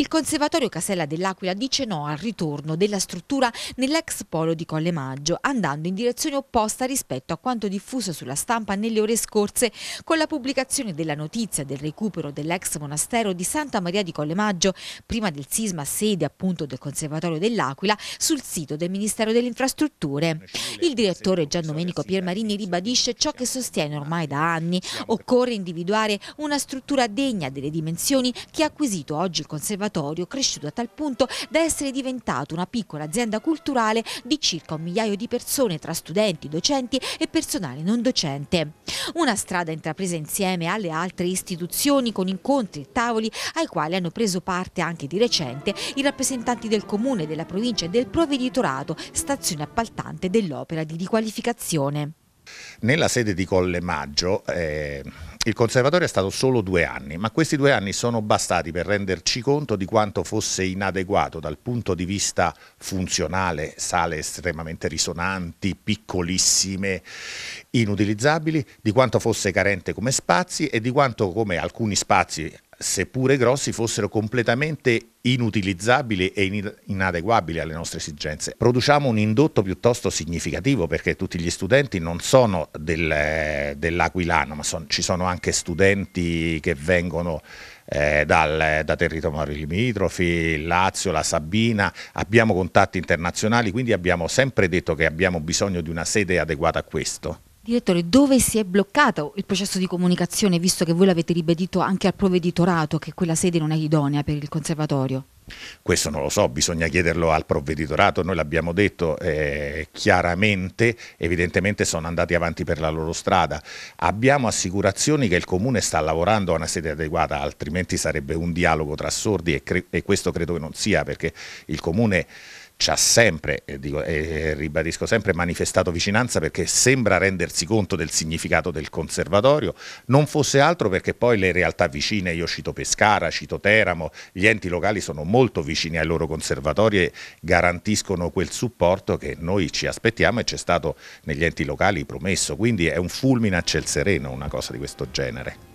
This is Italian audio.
Il Conservatorio Casella dell'Aquila dice no al ritorno della struttura nell'ex polo di Colle Maggio, andando in direzione opposta rispetto a quanto diffuso sulla stampa nelle ore scorse con la pubblicazione della notizia del recupero dell'ex monastero di Santa Maria di Colle Maggio, prima del sisma sede appunto del Conservatorio dell'Aquila, sul sito del Ministero delle Infrastrutture. Il direttore Gian Domenico Piermarini ribadisce ciò che sostiene ormai da anni. Occorre individuare una struttura degna delle dimensioni che ha acquisito oggi il Conservatorio laboratorio cresciuto a tal punto da essere diventato una piccola azienda culturale di circa un migliaio di persone tra studenti, docenti e personale non docente. Una strada intrapresa insieme alle altre istituzioni con incontri e tavoli ai quali hanno preso parte anche di recente i rappresentanti del comune, della provincia e del provveditorato, stazione appaltante dell'opera di riqualificazione. Nella sede di Colle Maggio, eh, il conservatorio è stato solo due anni, ma questi due anni sono bastati per renderci conto di quanto fosse inadeguato dal punto di vista funzionale, sale estremamente risonanti, piccolissime, inutilizzabili, di quanto fosse carente come spazi e di quanto come alcuni spazi seppure grossi, fossero completamente inutilizzabili e inadeguabili alle nostre esigenze. Produciamo un indotto piuttosto significativo perché tutti gli studenti non sono del, dell'Aquilano, ma son, ci sono anche studenti che vengono eh, dal, da territori limitrofi, Lazio, la Sabina, abbiamo contatti internazionali, quindi abbiamo sempre detto che abbiamo bisogno di una sede adeguata a questo. Direttore, dove si è bloccato il processo di comunicazione, visto che voi l'avete ribadito anche al provveditorato che quella sede non è idonea per il conservatorio? Questo non lo so, bisogna chiederlo al provveditorato, noi l'abbiamo detto eh, chiaramente, evidentemente sono andati avanti per la loro strada. Abbiamo assicurazioni che il Comune sta lavorando a una sede adeguata, altrimenti sarebbe un dialogo tra sordi e, e questo credo che non sia perché il Comune ci ha sempre, e, eh, dico, e eh, ribadisco sempre, manifestato vicinanza perché sembra rendersi conto del significato del conservatorio, non fosse altro perché poi le realtà vicine, io cito Pescara, cito Teramo, gli enti locali sono molto molto vicini ai loro conservatori e garantiscono quel supporto che noi ci aspettiamo e c'è stato negli enti locali promesso, quindi è un fulmine a ciel sereno una cosa di questo genere.